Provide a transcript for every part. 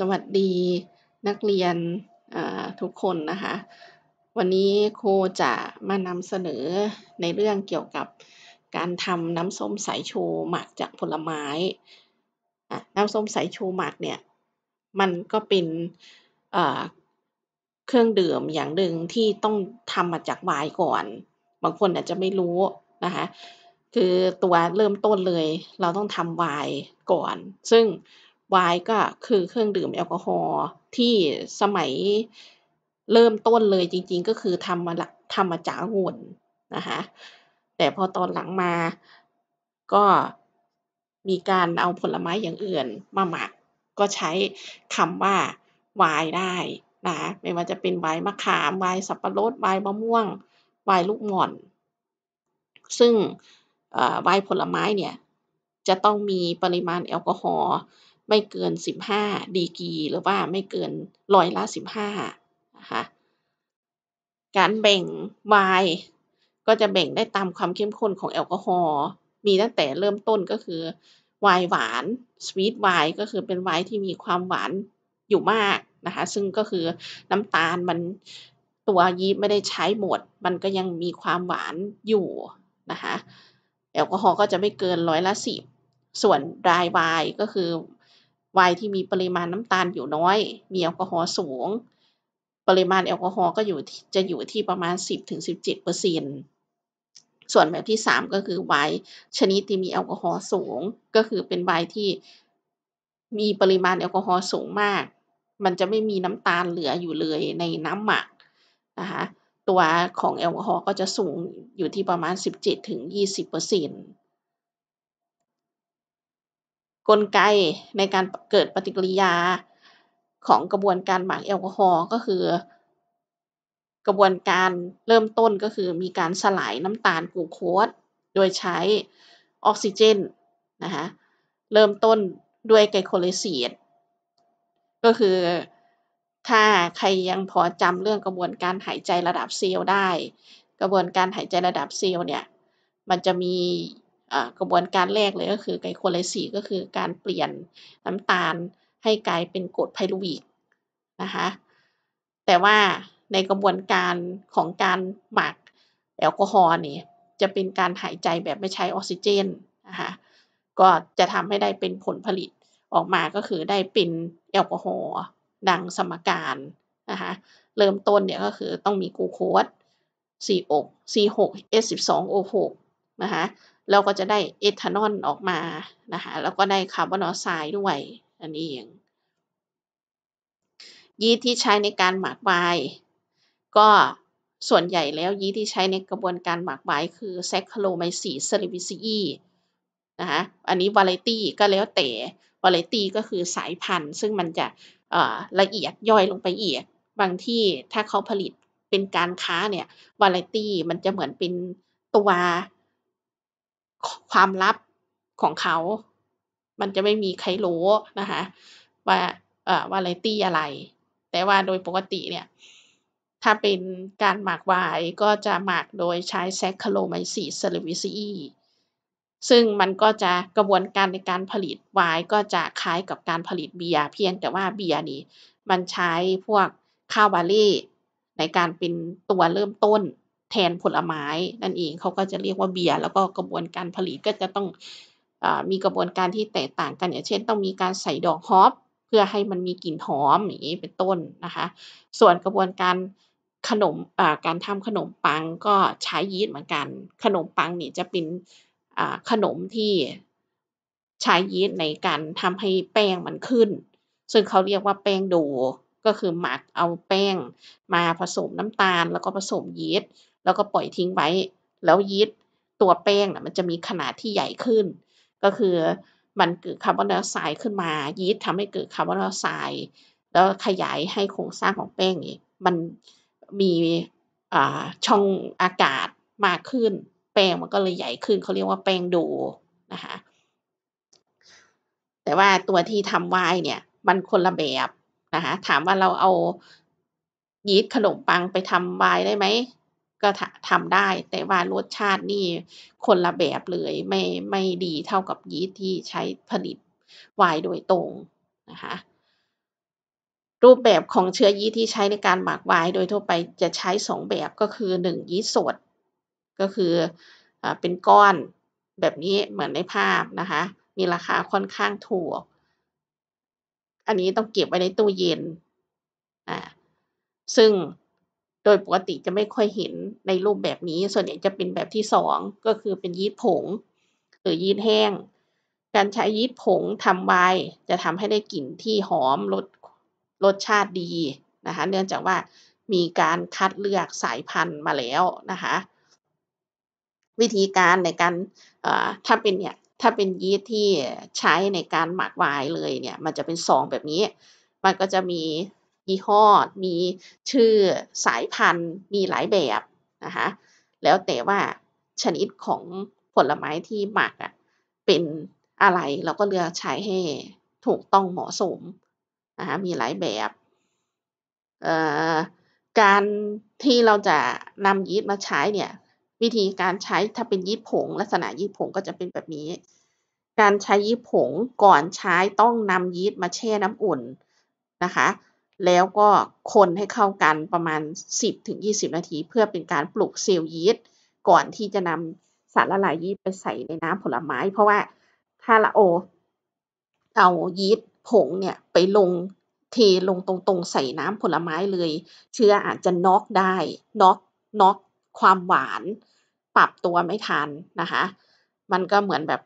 สวัสดีนักเรียนทุกคนนะคะวันนี้ครูจะมานำเสนอในเรื่องเกี่ยวกับการทำน้ำส้มสายชูหมักจากผลไม้น้ำส้มสายชูหมักเนี่ยมันก็เป็นเครื่องดื่มอย่างหนึ่งที่ต้องทำมาจากไวน์ก่อน บางคนอาจจะไม่รู้นะคะคือตัวเริ่มต้นเลย เราต้องทำไวน์ก่อน ซึ่งไวน์ก็คือเครื่องดื่มแอลกอฮอล์ที่สมัยเริ่มต้นเลยจริงๆ ก็คือทำมาทำมาจากองุ่นนะคะแต่พอตอนหลังมาก็มีการเอาผลไม้อย่างอื่นมาหมักก็ใช้คำว่าวายได้นะไม่ว่าจะเป็นวน์มะขามวน์สับปะรดวน์มะม่วงวน์ลูกหม่อน ซึ่งวน์ผลไม้เนี่ยจะต้องมีปริมาณแอลกอฮอล์ไม่เกิน15ดีกีหรือว่าไม่เกินร้อยละ15นะคะการแบ่งไวน์ก็จะแบ่งได้ตามความเข้มข้นของแอลกอฮอล์มีตั้งแต่เริ่มต้นก็คือ ไวน์หวานสวีทไวน์ก็คือเป็นไวน์ที่มีความหวานอยู่มากนะคะซึ่งก็คือน้ำตาลมันตัวยีสไม่ได้ใช้หมดมันก็ยังมีความหวานอยู่นะคะแอลกอฮอล์ก็จะไม่เกินร้อยละสิบส่วนดราไวน์ก็คือไวน์ที่มีปริมาณน้ำตาลอยู่น้อย มีแอลกอฮอล์สูง ปริมาณแอลกอฮอล์ก็อยู่จะอยู่ที่ประมาณ10-17%ส่วนแบบที่ 3 ก็คือไวน์ชนิดที่มีแอลกอฮอล์สูง ก็คือเป็นไวน์ที่มีปริมาณแอลกอฮอล์สูงมาก มันจะไม่มีน้ำตาลเหลืออยู่เลยในน้ำหมักนะคะ ตัวของแอลกอฮอล์ก็จะสูงอยู่ที่ประมาณ 17-20%ถึงกลไกในการเกิดปฏิกิริยาของกระบวนการหมักแอลกอฮอล์ก็คือ กระบวนการเริ่มต้นก็คือมีการสลายน้ำตาลกลูโคสโดยใช้ออกซิเจนนะคะเริ่มต้นด้วยไกลโคเลซีดก็คือถ้าใครยังพอจำเรื่องกระบวนการหายใจระดับเซลล์ได้ กระบวนการหายใจระดับเซลล์เนี่ยมันจะมีกระบวนการแรกเลยก็คือไกลโคไลซีก็คือการเปลี่ยนน้ำตาลให้กลายเป็นกรดไพลูวิกนะคะแต่ว่าในกระบวนการของการหมักแอลกอฮอล์นี่จะเป็นการหายใจแบบไม่ใช้ออกซิเจนนะคะก็จะทำให้ได้เป็นผลผลิตออกมาก็คือได้เป็นแอลกอฮอล์ดังสมการนะคะเริ่มต้นเนี่ยก็คือต้องมีกูโคส C6 C6 S12O6 นะคะเราก็จะได้เอทานอลออกมานะคะแล้วก็ได้คาร์บอนออกไซด์ด้วย อันนี้เองยีสต์ที่ใช้ในการหมักไวน์ก็ส่วนใหญ่แล้วยีสต์ที่ใช้ในกระบวนการหมักไวน์คือแซคโรลไมซีเซริวิซีนะคะอันนี้วาไรตี้ก็แล้วแต่วาไรตี้ก็คือสายพันธุ์ ซึ่งมันจะละเอียดย่อยลงไปอีกบางที่ถ้าเขาผลิตเป็นการค้าเนี่ยวาไรตี้มันจะเหมือนเป็นตัวความลับของเขา มันจะไม่มีใครรู้นะคะว่า เอ่อวาไรตี้อะไร แต่ว่าโดยปกติเนี่ย ถ้าเป็นการหมักไวน์ก็จะหมักโดยใช้แซคคาโลไมซีเซลวิซี ซึ่งมันก็จะกระบวนการในการผลิตไวน์ก็จะคล้ายกับการผลิตเบียร์เพียงแต่ว่าเบียร์นี้มันใช้พวกข้าวบาเล่ในการเป็นตัวเริ่มต้นแทนผลไม้นั่นเองเขาก็จะเรียกว่าเบียร์แล้วก็กระบวนการผลิตก็จะต้องมีกระบวนการที่แตกต่างกันอย่างเช่น ต้องมีการใส่ดอกฮอปเพื่อให้มันมีกลิ่นหอมอย่างนี้เป็นต้นนะคะส่วนกระบวนการขนมการทำขนมปังก็ใช้ยีสต์เหมือนกัน ขนมปังนี่จะเป็นขนมที่ใช้ยีสต์ในการทำให้แป้งมันขึ้น ซึ่งเขาเรียกว่าแป้งโดก็คือหมักเอาแป้งมาผสมน้ำตาล แล้วก็ผสมยีสต์แล้วก็ปล่อยทิ้งไว้ แล้วยีสต์ตัวแป้งนะมันจะมีขนาดที่ใหญ่ขึ้น ก็คือมันเกิดคาร์บอนไดออกไซด์ขึ้นมา ยีสต์ทำให้เกิดคาร์บอนไดออกไซด์แล้วขยายให้โครงสร้างของแป้งนี่มันมีช่องอากาศมากขึ้น แป้งมันก็เลยใหญ่ขึ้นเขาเรียกว่าแป้งดูนะคะแต่ว่าตัวที่ทำไวน์เนี่ยมันคนละแบบนะคะถามว่าเราเอา ยีสต์ขนมปังไปทำไวน์ได้ไหมก็ทำได้แต่ว่ารสชาตินี่ คนละแบบเลย ไม่ไม่ดีเท่ากับยีสต์ที่ใช้ผลิตวายโดยตรงนะคะรูปแบบของเชื้อยีสต์ที่ใช้ในการหมักวายโดยทั่วไปจะใช้2แบบก็คือ1 ยีสต์สด ก็คืออเป็นก้อนแบบนี้เหมือนในภาพนะคะมีราคาค่อนข้างถูกอันนี้ต้องเก็บไว้ในตู้เย็นอ่าซึ่งโดยปกติจะไม่ค่อยเห็นในรูปแบบนี้ ส่วนใหญ่จะเป็นแบบที่2ก็คือเป็นยีสต์ผงหรือยีสต์แห้ง การใช้ยีสต์ผงทำไวจะทำให้ได้กลิ่นที่หอมรสรสชาติดีนะคะ เนื่องจากว่ามีการคัดเลือกสายพันธุ์มาแล้วนะคะ วิธีการในการถ้าเป็นเนี่ยถ้าเป็นยีสต์ที่ใช้ในการหมักไวน์เลยเนี่ย มันจะเป็นซองแบบนี้ มันก็จะมียี่ห้อมีชื่อสายพันธุ์ มีหลายแบบนะคะ แล้วแต่ว่าชนิดของผลไม้ที่หมักอ่ะเป็นอะไรเราก็เลือกใช้ให้ถูกต้องเหมาะสมนะคะ มีหลายแบบ การที่เราจะนำยีสต์มาใช้เนี่ยวิธีการใช้ถ้าเป็นยีสต์ผงลักษณะยีสต์ผงก็จะเป็นแบบนี้ การใช้ยีสต์ผงก่อนใช้ต้องนำยีสต์มาแช่น้ำอุ่นนะคะแล้วก็คนให้เข้ากันประมาณ 10-20 นาที เพื่อเป็นการปลูกเซลล์ยีสต์ก่อนที่จะนำสารละลายยีสต์ไปใส่ในน้ำผลไม้ เพราะว่าถ้าละโอ เอายีสต์ผงเนี่ยไปลงเทลงตรงๆใส่น้ำผลไม้เลย เชื้ออาจจะน็อกได้น็อกน็อกความหวาน ปรับตัวไม่ทันนะคะ มันก็เหมือนแบบ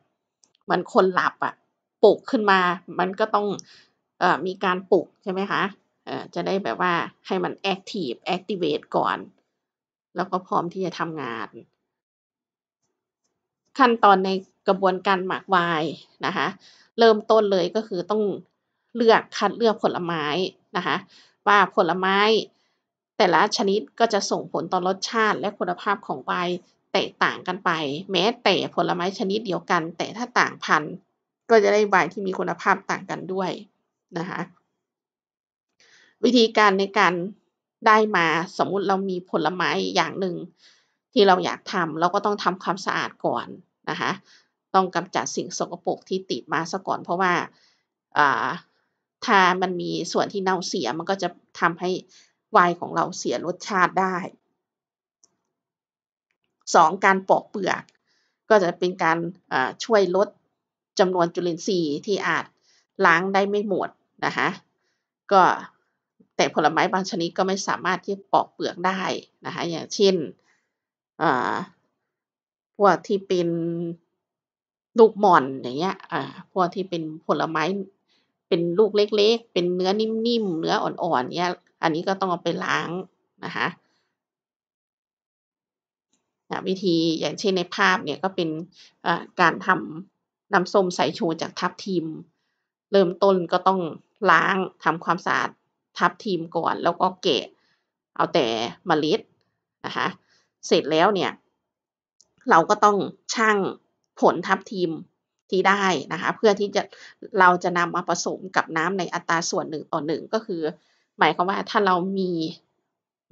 เหมือนคนหลับอะปลุกขึ้นมา มันก็ต้องอมีการปลุกใช่ไหมคะเอ่อจะได้แบบว่าให้มันแอคทีฟแอคทีเวตก่อน แล้วก็พร้อมที่จะทำงาน ขั้นตอนในกระบวนการหมักไวน์นะคะเริ่มต้นเลยก็คือต้องเลือกคัดเลือกผลไม้นะคะว่าผลไม้ แต่ละชนิดก็จะส่งผลต่อรสชาติและคุณภาพของไวน์แตกต่างกันไป แม้แต่ผลไม้ชนิดเดียวกัน แต่ถ้าต่างพันธุ์ก็จะได้ไวน์ที่มีคุณภาพต่างกันด้วยนะคะวิธีการในการได้มาสมมุติเรามีผลไม้อย่างหนึ่งที่เราอยากทำเราก็ต้องทำความสะอาดก่อนนะคะต้องกำจัดสิ่งสกปรกที่ติดมาซะก่อนเพราะว่าถ้ามันมีส่วนที่เน่าเสียมันก็จะทำให้วายของเราเสียรสชาติได้สองการปอกเปลือก ก็จะเป็นการช่วยลดจำนวนจุลินทรีย์ที่อาจล้างได้ไม่หมดนะคะก็แต่ผลไม้บางชนิดก็ไม่สามารถที่ปอกเปลือกได้นะคะอย่างเช่นพวกที่เป็นลูกหม่อนอย่างเงี้ยพวกที่เป็นผลไม้เป็นลูกเล็กๆ เป็นเนื้อนิ่มๆเนื้ออ่อนๆเนี้ยอันนี้ก็ต้องเอาไปล้างนะคะวิธีอย่างเช่นในภาพเนี่ยก็เป็นการทำน้ำส้มสายชูจากทับทิมเริ่มต้นก็ต้องล้างทำความสะอาดทับทีมก่อนแล้วก็เกะเอาแต่มเมล็ดนะคะเสร็จแล้วเนี่ย เราก็ต้อง ชั่งผลทับทีมที่ได้นะคะเพื่อที่จะเราจะนำมาผสมกับน้ำในอัตราส่วนหนึ่งต่อหนึ่งก็คือ หมายความว่าถ้าเรามี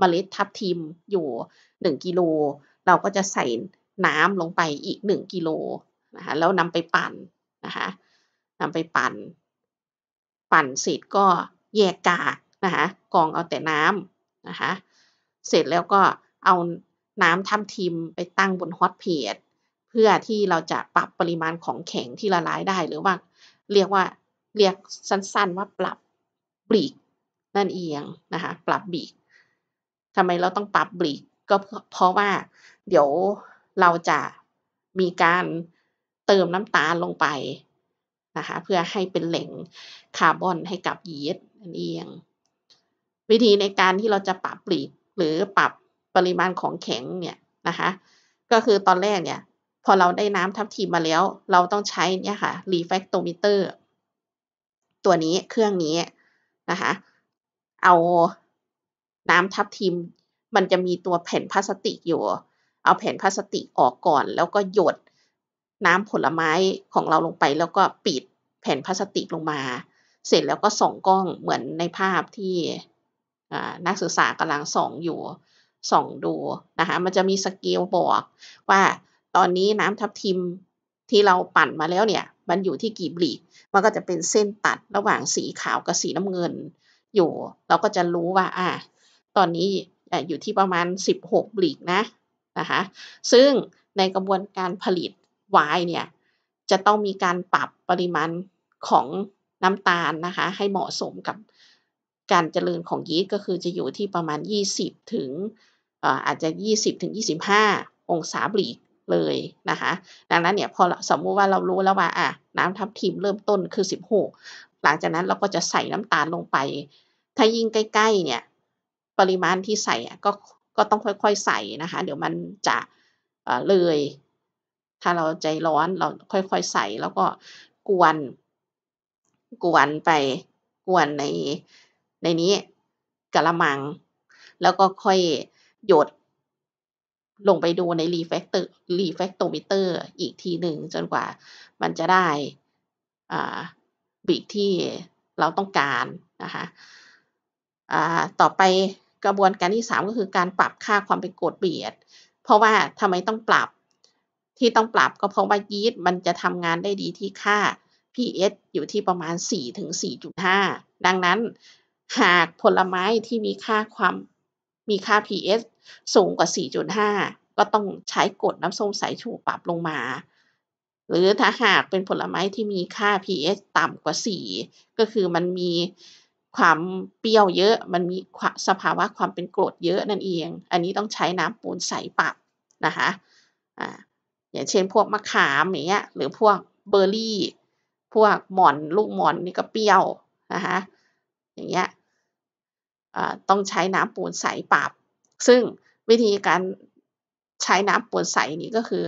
มเมล็ดทับทีมอยู่ 1กิโลเราก็จะใส่น้ำลงไปอีก 1กิโลนะคะแล้วนำไปปั่นนะคะนำไปปั่น ปั่นเสร็จก็แยกกากนะคะกองเอาแต่น้ำนะคะเสร็จแล้วก็เอาน้ำทำทิมไปตั้งบนฮอตเพจเพื่อที่เราจะปรับปริมาณของแข็งที่ละลายได้หรือว่าเรียกว่าเรียกสั้นๆว่าปรับบีกนั่นเองนะคะปรับบีกทำไมเราต้องปรับบีกก็เพราะว่าเดี๋ยวเราจะมีการเติมน้ำตาลลงไปนะคะเพื่อให้เป็นแหล่งคาร์บอนให้กับยีสต์นั่นเองวิธีในการที่เราจะปรับปลีกหรือปรับปริมาณของแข็งเนี่ยนะคะ ก็คือตอนแรกเนี่ย พอเราได้น้ำทับทิมมาแล้ว เราต้องใช้เนี่ยค่ะรี e ฟกโตมิเตอร์ตัวนี้เครื่องนี้นะคะ เอาน้ำทับทิม มันจะมีตัวแผ่นพลาสติกอยู่ เอาแผ่นพลาสติกออกก่อน แล้วก็หยดน้ำผลไม้ของเราลงไป แล้วก็ปิดแผ่นพลาสติกลงมา เสร็จแล้วก็ส่องกล้องเหมือนในภาพที่นักศึกษากำลังส่องอยู่ส่องดูนะคะมันจะมีสเกลบอกว่าตอนนี้น้ำทับทิมที่เราปั่นมาแล้วเนี่ยมันอยู่ที่กี่บลีมันก็จะเป็นเส้นตัดระหว่างสีขาวกับสีน้ำเงินอยู่ เราก็จะรู้ว่าอ่าตอนนี้อยู่ที่ประมาณ 16บลีกนะนะคะซึ่งในกระบวนการผลิตไวน์เนี่ยจะต้องมีการปรับปริมาณของน้ำตาลนะคะให้เหมาะสมกับการเจริญของยีสต์ก็คือจะอยู่ที่ประมาณ 20ถึงอาจจะ20ถึง25 องศาบลีกเลยนะคะ ดังนั้นเนี่ยพอสมมุติว่าเรารู้แล้วว่า อ่ะ น้ำทับทิมเริ่มต้นคือ16หลังจากนั้นเราก็จะใส่น้ำตาลลงไป ถ้ายิ่งใกล้ๆ เนี่ย ปริมาณที่ใส่ก็ก็ต้องค่อยๆใส่นะคะ เดี๋ยวมันจะเลย ถ้าเราใจร้อนเราค่อยๆใส่แล้วก็กวน กวนไปกวนในในนี้กะละมัง แล้วก็ค่อยหยดลงไปดูในรีแฟกเตอร์รีแฟกโตมิเตอร์อีกทีหนึ่งจนกว่ามันจะได้บิดที่เราต้องการนะคะต่อไปกระบวนการที่ 3 ก็คือการปรับค่าความเป็นกรดเบียด เพราะว่าทำไมต้องปรับ ที่ต้องปรับก็เพราะว่ายีสต์มันจะทำงานได้ดีที่ค่า pH อยู่ที่ประมาณ 4-4.5 ดังนั้นหากผลไม้ที่มีค่าความ มีค่า pH สูงกว่า 4.5 ก็ต้องใช้กรดน้ำส้มสายชูปรับลงมา หรือถ้าหากเป็นผลไม้ที่มีค่า pH ต่ำกว่า 4 ก็คือมันมีความเปรี้ยวเยอะ มันมีสภาวะความเป็นกรดเยอะนั่นเอง อันนี้ต้องใช้น้ำปูนใสปรับนะคะออย่างเช่นพวกมะขามอย่างเงี้ยหรือพวกเบอร์รี่ พวกหมอน ลูกหมอนนี่ก็เปรี้ยวนะคะอย่างเงี้ยต้องใช้น้ำปูนใสปรับ ซึ่งวิธีการใช้น้ำปูนใสนี้ก็คือ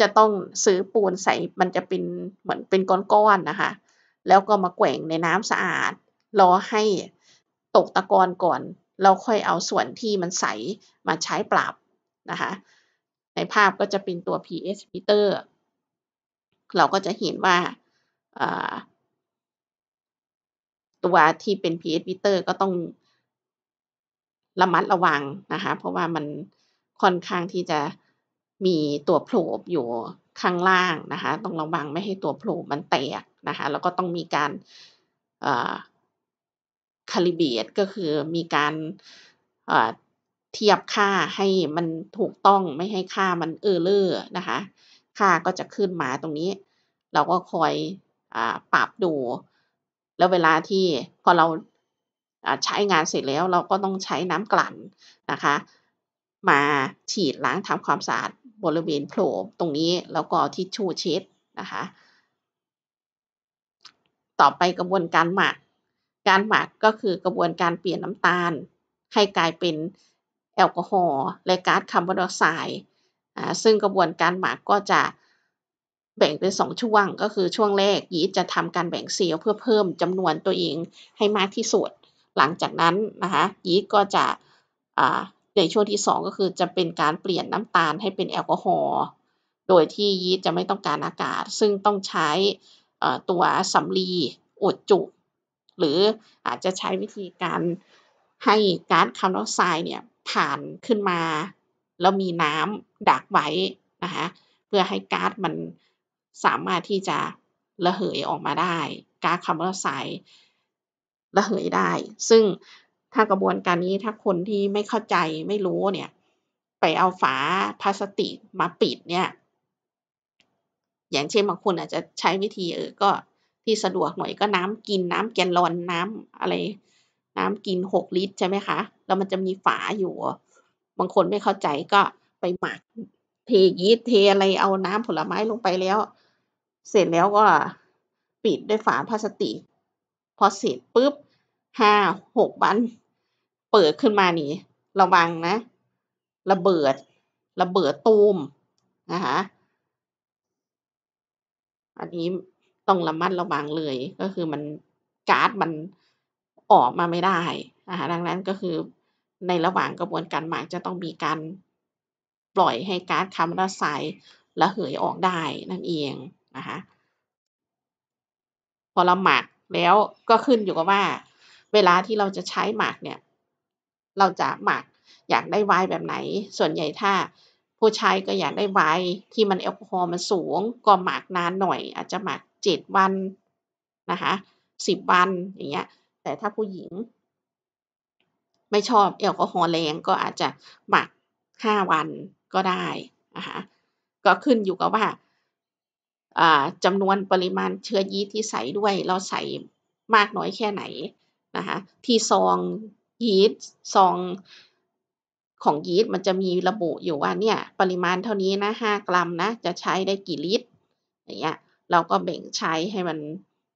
จะต้องซื้อปูนใสมันจะเป็นเหมือนเป็นก้อนๆนะคะ แล้วก็มาแกว่งในน้ำสะอาดรอให้ตกตะกอนก่อน เราค่อยเอาส่วนที่มันใสมาใช้ปรับนะคะ ในภาพก็จะเป็นตัว pH meter เราก็จะเห็นว่า ตัวที่เป็น pH meter ก็ต้องระมัดระวังนะคะ เพราะว่ามันค่อนข้างที่จะมีตัวโผล่อยู่ข้างล่างนะคะ ต้องระวังไม่ให้ตัวโผล่มันแตกนะคะ แล้วก็ต้องมีการคาลิเบตก็คือมีการเทียบค่าให้มันถูกต้องไม่ให้ค่ามันเออเลอร์นะคะ ค่าก็จะขึ้นมาตรงนี้ เราก็คอยอปรับดู แล้วเวลาที่พอเราใช้งานเสร็จแล้วเราก็ต้องใช้น้ำกลั่นนะคะมาฉีดล้างทำความสะอาดบริเวณโผล่ตรงนี้แล้วก็ทิชชู่เช็ดนะคะต่อไปกระบวนการหมัก การหมักก็คือกระบวนการเปลี่ยนน้ำตาล ให้กลายเป็นแอลกอฮอล์และก๊าซคาร์บอนไดออกไซด์ซึ่งกระบวนการหมักก็จะแบ่งเป็น2ช่วงก็คือช่วงแรกยีสต์จะทำการแบ่งเซลล์เพื่อเพิ่มจำนวนตัวเองให้มากที่สุดหลังจากนั้นนะคะยีสต์ก็จะในช่วงที่ 2 ก็คือจะเป็นการเปลี่ยนน้ำตาลให้เป็นแอลกอฮอล์โดยที่ยีสต์จะไม่ต้องการอากาศ ซึ่งต้องใช้ตัวสำลีอดจุ หรืออาจจะใช้วิธีการให้ก๊าซคาร์บอนไดออกไซด์เนี่ยผ่านขึ้นมา แล้วมีน้ำดักไว้นะคะเพื่อให้ก๊าซมันสามารถที่จะระเหยออกมาได้ก๊าซคาร์บอนไดออกไซด์ระเหยได้ ซึ่งถ้ากระบวนการนี้ถ้าคนที่ไม่เข้าใจไม่รู้เนี่ย ไปเอาฝาพลาสติกมาปิดเนี่ย อย่างเช่นบางคนอาจจะใช้วิธีเออก็ที่สะดวกหน่อย ก็น้ำกินน้ำแกนลอนน้ำอะไร น้ำกินหกลิตรใช่ไหมคะแล้วมันจะมีฝาอยู่ บางคนไม่เข้าใจก็ไปหมักเทยีสเทอะไรเอาน้ำผลไม้ลงไปแล้ว เสร็จแล้วก็ปิดด้วยฝาพลาสติกพอเสร็จปุ๊บห้าหกวัน เปิดขึ้นมานี่ระวังนะ ระเบิด ระเบิดตูมนะคะอันนี้ต้องระมัดระวังเลย ก็คือมันก๊าซมันออกมาไม่ได้นะคะดังนั้นก็คือในระหว่างกระบวนการหมักจะต้องมีการ ปล่อยให้ก๊าซคาร์บอนไดออกไซด์ระเหยออกได้นั่นเองนะคะพอเราหมักแล้วก็ขึ้นอยู่กับว่าเวลาที่เราจะใช้หมักเนี่ย เราจะหมักอยากได้ไวน์แบบไหน ส่วนใหญ่ถ้าผู้ใช้ก็อยากได้ไวน์ที่มันแอลกอฮอล์มันสูง ก็หมักนานหน่อย อาจจะหมักเจ็ดวันนะคะสิบวันอย่างเงี้ยแต่ถ้าผู้หญิง ไม่ชอบแอลกอฮอล์แรงก็อาจจะหมักห้าวันก็ได้นะคะก็ขึ้นอยู่กับว่าจำนวนปริมาณเชื้อยีสต์ที่ใส่ด้วยเราใส่มากน้อยแค่ไหนนะคะที่ซองยีสต์ซองของยีสต์มันจะมีระบุอยู่ว่าเนี่ยปริมาณเท่านี้นะห้ากรัมนะจะใช้ได้กี่ลิตรอย่างเงี้ยเราก็แบ่งใช้ให้มัน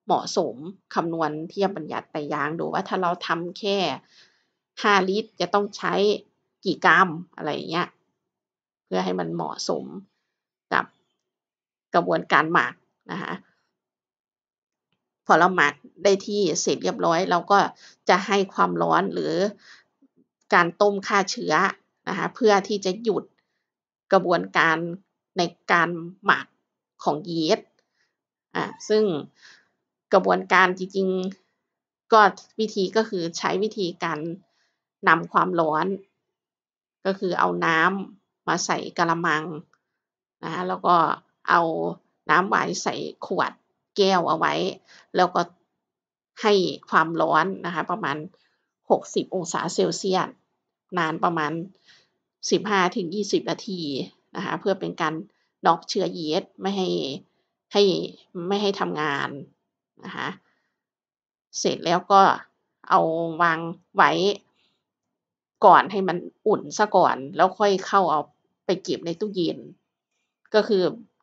เหมาะสมคำนวณเทียบบัญญัติแต่ยางดูว่าถ้าเราทำแค่ 5 ลิตรจะต้องใช้กี่กรัมอะไรเงี้ยเพื่อให้มันเหมาะสมกับกระบวนการหมักนะคะพอเราหมักได้ที่เสร็จเรียบร้อยเราก็จะให้ความร้อนหรือการต้มฆ่าเชื้อนะคะเพื่อที่จะหยุดกระบวนการในการหมักของยีสต์อ่าซึ่งกระบวนการจริงๆ ก็วิธีก็คือใช้วิธีการนำความร้อน ก็คือเอาน้ำมาใส่กระมังนะแล้วก็เอาน้ำหวาใส่ขวดแก้วเอาไว้ แล้วก็ให้ความร้อนนะคะประมาณ 60 องศาเซลเซียสนานประมาณ 15-20นาทีนะคะเพื่อเป็นการดอกเชื้อเยสไม่ให้ให้ไม่ให้ทำงานนะคะเสร็จแล้วก็เอาวางไว้ก่อนให้มันอุ่นซะก่อน แล้วค่อยเข้าเอาไปเก็บในตู้เย็นก็คือ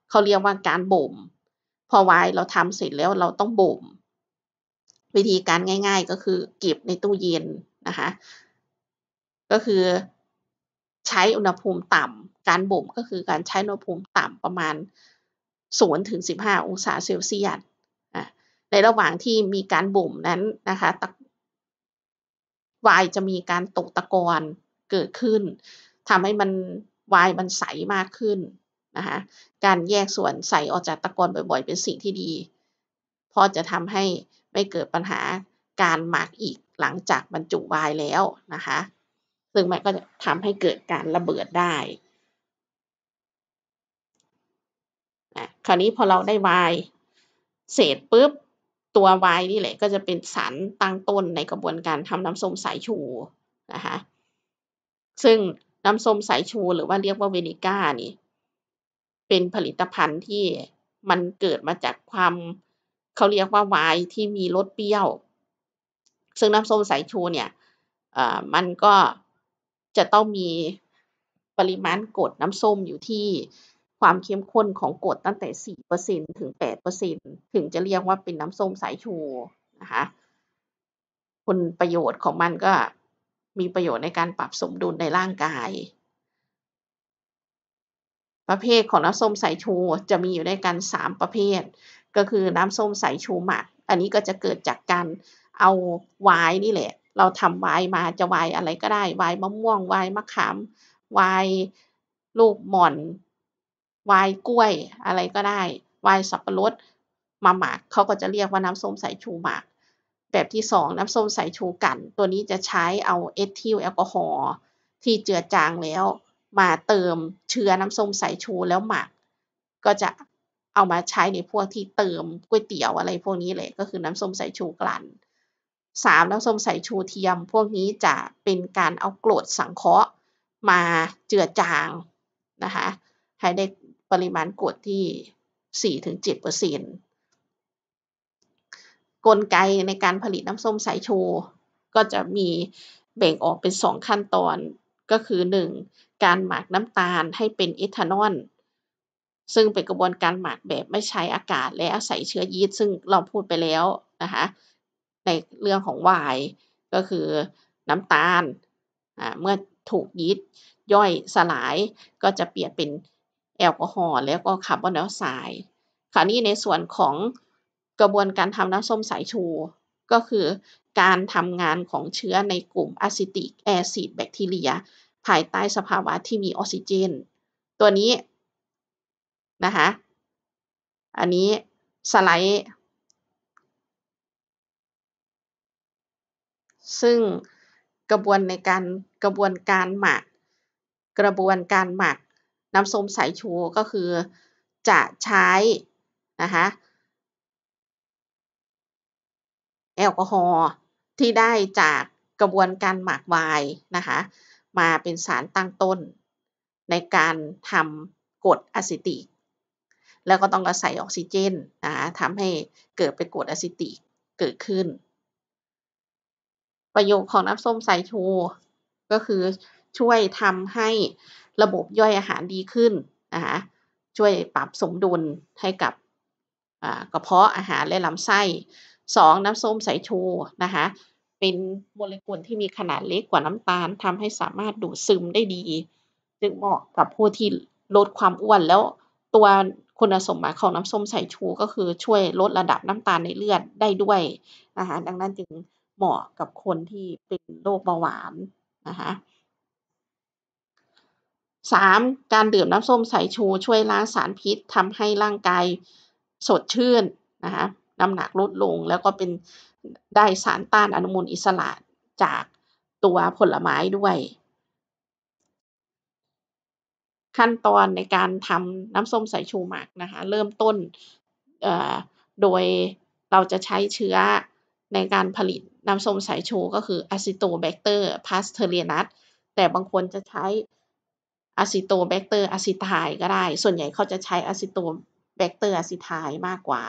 เขาเรียกว่าการบ่ม พอไว้เราทำเสร็จแล้วเราต้องบ่ม วิธีการง่ายๆก็คือ เก็บในตู้เย็นนะคะก็คือใช้อุณหภูมิต่ำ การบ่มก็คือการใช้อุณหภูมิต่ำประมาณศูนย์ถึงสิบห้าองศาเซลเซียสในระหว่างที่มีการบ่มนั้นนะคะวายจะมีการตกตะกอนเกิดขึ้นทำให้มันวายมันใสมากขึ้นนะคะการแยกส่วนใส่ออกจากตะกอนบ่อยๆเป็นสิ่งที่ดีเพราะจะทำให้ไม่เกิดปัญหาการหมักอีกหลังจากบรรจุไวายแล้วนะคะซึ่งมันก็จะทำให้เกิดการระเบิดได้นะคราวนี้พอเราได้ไวายเสร็จปุ๊บตัวไวายนี่แหละก็จะเป็นสารตั้งต้นในกระบวนการทำน้ำส้มสายชูนะคะซึ่งน้ำส้มสายชูหรือว่าเรียกว่าเวนิก้านี่เป็นผลิตภัณฑ์ที่มันเกิดมาจากความเขาเรียกว่าไวน์ที่มีรสเปรี้ยว ซึ่งน้ำส้มสายชูเนี่ยมันก็จะต้องมีปริมาณกรดน้ำส้มอยู่ที่ความเข้มข้นของกรดตั้งแต่4%ถึง8%ถึงจะเรียกว่าเป็นน้ำส้มสายชูนะคะคุณประโยชน์ของมันก็มีประโยชน์ในการปรับสมดุลในร่างกายประเภทของน้ำส้มสายชูจะมีอยู่ด้วยกัน3ประเภท ก็คือน้ำส้มสายชูหมักอันนี้ก็จะเกิดจากการเอาวายนี่แหละ เราทำวายมาจะวายอะไรก็ได้วายมะม่วงวายมะขามวายลูกหม่อนวายกล้วยอะไรก็ได้วายสับปะรดมาหมักเขาก็จะเรียกว่าน้ำส้มสายชูหมักแบบที่สองน้ำส้มสายชูกัน ตัวนี้จะใช้เอาเอทิลแอลกอฮอล์ที่เจือจางแล้วมาเติมเชื้อน้ำส้มสายชูแล้วหมัก ก็จะเอามาใช้ในพวกที่เติมก๋วยเตี๋ยวอะไรพวกนี้เลยก็คือน้ำส้มสายชูกลั่นสามน้ำส้มสายชูเทียม พวกนี้จะเป็นการเอากรดสังเคราะห์มาเจือจางนะคะให้ได้ปริมาณกรดที่4์กลไกในการผลิตน้ำส้มสายชูก็จะมีแบ่งออกเป็น 2 ขั้นตอนก็คือ 1. การหมักน้ำตาลให้เป็นเอทานอล ซึ่งเป็นกระบวนการหมักแบบไม่ใช้อากาศและอาศัยเชื้อยีสต์ซึ่งเราพูดไปแล้วนะคะในเรื่องของไวน์ก็คือน้ำตาลเมื่อถูกยีสต์ย่อยสลายก็จะเปลี่ยนเป็นแอลกอฮอล์แล้วก็คาร์บอนไดออกไซด์คราวนี้ในส่วนของกระบวนการทำน้ำส้มสายชูก็คือการทำงานของเชื้อในกลุ่มอะซิติกแอซิดแบคทีเรีย ภายใต้สภาวะที่มีออกซิเจน ตัวนี้นะคะอันนี้สไลด์ ซึ่งกระบวนในการกระบวนการหมัก กระบวนการหมักน้ำส้มสายชูก็คือจะใช้นะคะแอลกอฮอล์ที่ได้จากกระบวนการหมักไวน์นะคะมาเป็นสารตั้งต้นในการทำกรดอะซิติก แล้วก็ต้องอาศัยออกซิเจนนะคะทำให้เกิดเป็นกรดอะซิติกเกิดขึ้น ประโยชน์ของน้ำส้มสายชูก็คือช่วยทำให้ระบบย่อยอาหารดีขึ้นนะคะช่วยปรับสมดุลให้กับกระเพาะอาหารและลำไส้สองน้ำส้มสายชูนะคะเป็นโมเลกุลที่มีขนาดเล็กกว่าน้ำตาลทำให้สามารถดูดซึมได้ดี จึงเหมาะกับผู้ที่ลดความอ้วนแล้วตัวคุณสมบัติของน้ำส้มสายชู ก็คือช่วยลดระดับน้ำตาลในเลือดได้ด้วยนะคะดังนั้นจึงเหมาะกับคนที่เป็นโรคเบาหวานนะคะสามการดื่มน้ำส้มสายชูช่วยล้างสารพิษทำให้ร่างกายสดชื่นนะคะน้ำหนักลดลงแล้วก็เป็นได้สารต้านอนุมูลอิสระจากตัวผลไม้ด้วย ขั้นตอนในการทำน้ำส้มสายชูหมักนะคะ เริ่มต้นโดยเราจะใช้เชื้อในการผลิตน้ำส้มสายชูก็คืออะซิโตแบคเตอร์พาสเทเรียนัสแต่บางคนจะใช้อะซิโตแบคเตอร์อะซิไทก็ได้ส่วนใหญ่เขาจะใช้อะซิโตแบคเตอร์อะซิไทมากกว่า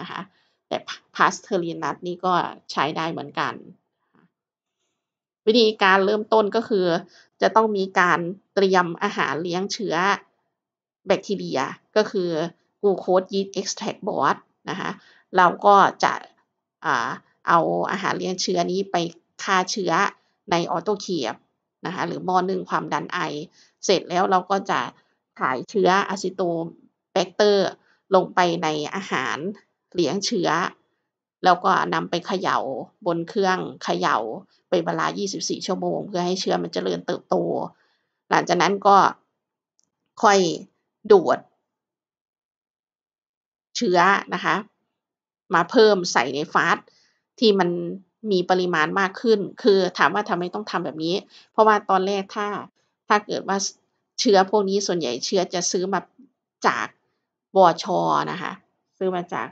นะคะแต่พาสเทอรีนัทนี่ก็ใช้ได้เหมือนกัน วิธีการเริ่มต้นก็คือ จะต้องมีการเตรียมอาหารเลี้ยงเชื้อแบคทีเรีย ก็คือกูโคสยีสต์เอ็กซ์แทรคบอสนะคะ เราก็จะเอาอาหารเลี้ยงเชื้อนี้ไปฆ่าเชื้อในออโตเคียบนะคะหรือมอหนึ่งความดันไอ เสร็จแล้วเราก็จะถ่ายเชื้ออะซิโตแบคเตอร์ลงไปในอาหารเลี้ยงเชื้อแล้วก็นำไปเขย่าบนเครื่องเขย่าเป็นเวลา 24 ชั่วโมง เพื่อให้เชื้อมันเจริญเติบโต หลังจากนั้นก็ค่อยดูดเชื้อนะคะ มาเพิ่มใส่ในฟาสที่มันมีปริมาณมากขึ้น คือถามว่าทำไมต้องทำแบบนี้ เพราะว่าตอนแรกถ้าถ้าเกิดว่าเชื้อพวกนี้ส่วนใหญ่เชื้อจะซื้อมาจากบอชอนะคะ ซื้อมาจาก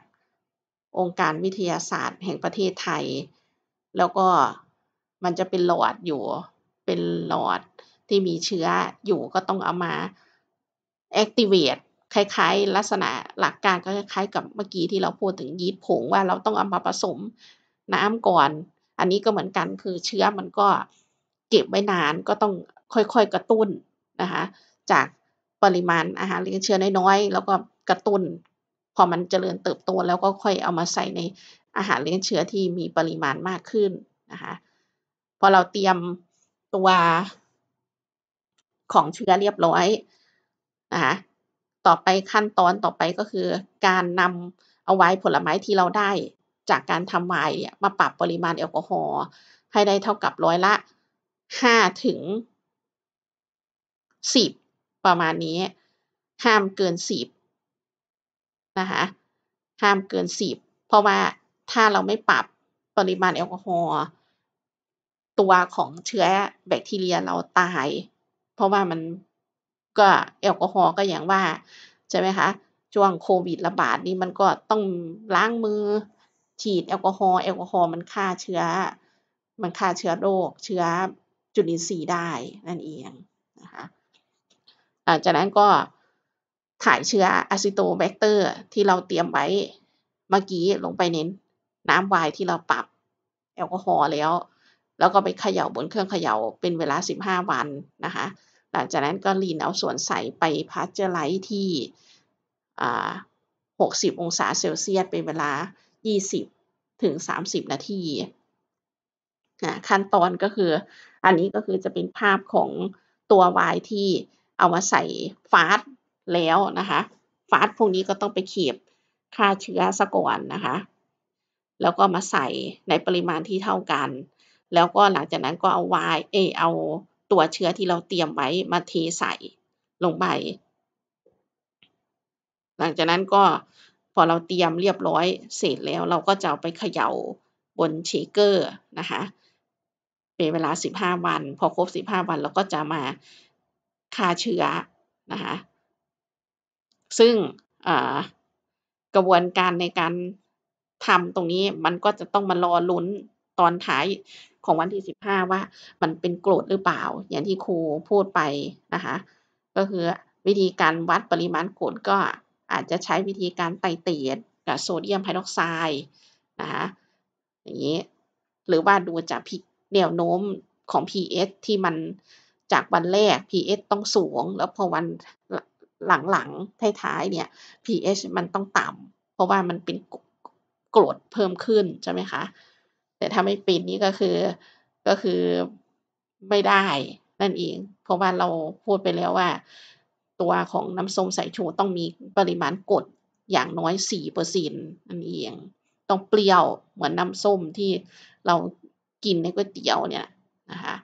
องค์การวิทยาศาสตร์แห่งประเทศไทย แล้วก็มันจะเป็นหลอดอยู่ เป็นหลอดที่มีเชื้ออยู่ก็ต้องเอามา activate คล้ายๆ ลักษณะหลักการก็คล้าย ๆ กับเมื่อกี้ที่เราพูดถึงยีสต์ผงว่าเราต้องเอามาผสมน้ำก่อน อันนี้ก็เหมือนกันคือเชื้อมันก็เก็บไว้นานก็ต้องค่อยๆ กระตุ้นนะคะจากปริมาณอาหารเลี้ยงเชื้อน้อยๆแล้วก็กระตุ้นพอมันเจริญเติบโตแล้วก็ค่อยเอามาใส่ในอาหารเลี้ยงเชื้อที่มีปริมาณมากขึ้นนะคะพอเราเตรียมตัวของเชื้อเรียบร้อยนะคะต่อไปขั้นตอนต่อไปก็คือการนำเอาไว้ผลไม้ที่เราได้จากการทำไวน์เนี่ยมาปรับปริมาณแอลกอฮอล์ให้ได้เท่ากับร้อยละห้าถึงสิบประมาณนี้ ห้ามเกินสิบนะคะห้ามเกินสิบเพราะว่าถ้าเราไม่ปรับปริมาณแอลกอฮอล์ตัวของเชื้อแบคทีเรียเราตาย เพราะว่ามันก็แอลกอฮอล์ก็อย่างว่าใช่ไหมคะช่วงโควิดระบาดนี่มันก็ต้องล้างมือฉีดแอลกอฮอล์แอลกอฮอล์มันฆ่าเชื้อ มันฆ่าเชื้อโรคเชื้อจุลินทรีย์ได้นั่นเองนะคะจากนั้นก็ถ่ายเชื้ออะซิโตแบคเตอร์ที่เราเตรียมไว้เมื่อกี้ลงไปเน้นน้ำวายที่เราปรับแอลกอฮอล์แล้ว แล้วก็ไปเขย่าบนเครื่องเขย่าเป็นเวลา 15 วันนะคะ หลังจากนั้นก็ลีนเอาส่วนใสไปพัชเจอร์ไลท์ที่60 องศาเซลเซียสเป็นเวลา 20ถึง30 นาทีนะขั้นตอนก็คือ อันนี้ก็คือจะเป็นภาพของตัววายที่เอามาใส่ฟาสแล้วนะคะ ฟาสพวกนี้ก็ต้องไปขีบค่าเชื้อซะก่อนนะคะ แล้วก็มาใส่ในปริมาณที่เท่ากัน แล้วก็หลังจากนั้นก็เอาวายเอเอาตัวเชื้อที่เราเตรียมไว้มาเทใส่ลงไป หลังจากนั้นก็พอเราเตรียมเรียบร้อยเสร็จแล้ว เราก็จะเอาไปเขย่าบนเชเกอร์นะคะเป็นเวลา15วัน พอครบ15วันเราก็จะมาฆ่าเชื้อนะคะซึ่งกระบวนการในการทำตรงนี้มันก็จะต้องมารอลุ้นตอนท้ายของวันที่สิบห้าว่ามันเป็นกรดหรือเปล่า อย่างที่ครูพูดไปนะคะ ก็คือวิธีการวัดปริมาณกรดก็อาจจะใช้วิธีการไตเตดกับโซเดียมไฮดรอกไซด์นะคะ อย่างนี้หรือว่าดูจากแนวโน้มของ pH ที่มันจากวันแรก pH ต้องสูงแล้วพอวันหลังๆท้าย ๆ เนี่ย pH มันต้องต่ำเพราะว่ามันเป็นกรดเพิ่มขึ้น ใช่ไหมคะ แต่ถ้าไม่เป็นนี่ก็คือก็คือไม่ได้นั่นเอง เพราะว่าเราพูดไปแล้วว่า ตัวของน้ำส้มสายชูต้องมีปริมาณกรดอย่างน้อย4%นั่นเอง ต้องเปรี้ยวเหมือนน้ำส้มที่เรากินในก๋วยเตี๋ยวเนี่ยนะคะ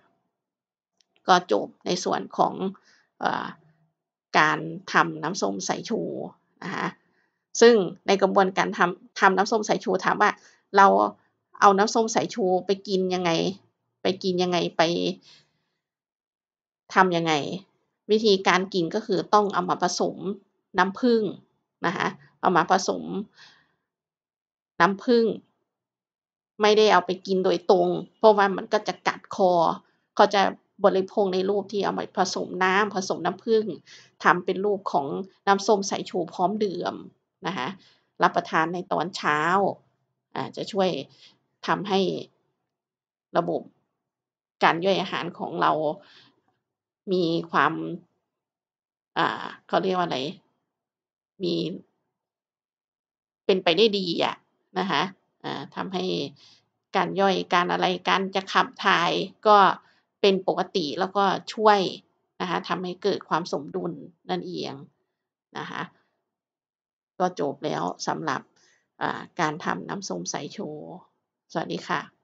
ก็จบในส่วนของอการทำน้ำส้มสายชูนะคะซึ่งในกระบวนการทำทำน้ำส้มสายชูถามว่า เราเอาน้ำส้มสายชูไปกินยังไง ไปกินยังไงไปทำยังไง วิธีการกินก็คือต้องเอามาผสมน้ำผึ้งนะคะเอามาผสมน้ำผึ้งไม่ได้เอาไปกินโดยตรง เพราะว่ามันก็จะกัดคอเขาจะบริโภคในรูปที่เอามาผสมน้ำผสมน้ำผึ้งทำเป็นรูปของน้ำส้มสายชูพร้อมดื่มนะคะรับประทานในตอนเช้าจะช่วยทำให้ระบบการย่อยอาหารของเรา มีความ เขาเรียกว่าอะไร มี เป็นไปได้ดี อ่ะ นะคะทำให้การย่อยการอะไรการจะขับถ่ายก็เป็นปกติแล้วก็ช่วยนะคะทำให้เกิดความสมดุลนั่นเองนะคะ ก็จบแล้วสำหรับการทำน้ำส้มสายโช์สวัสดีค่ะ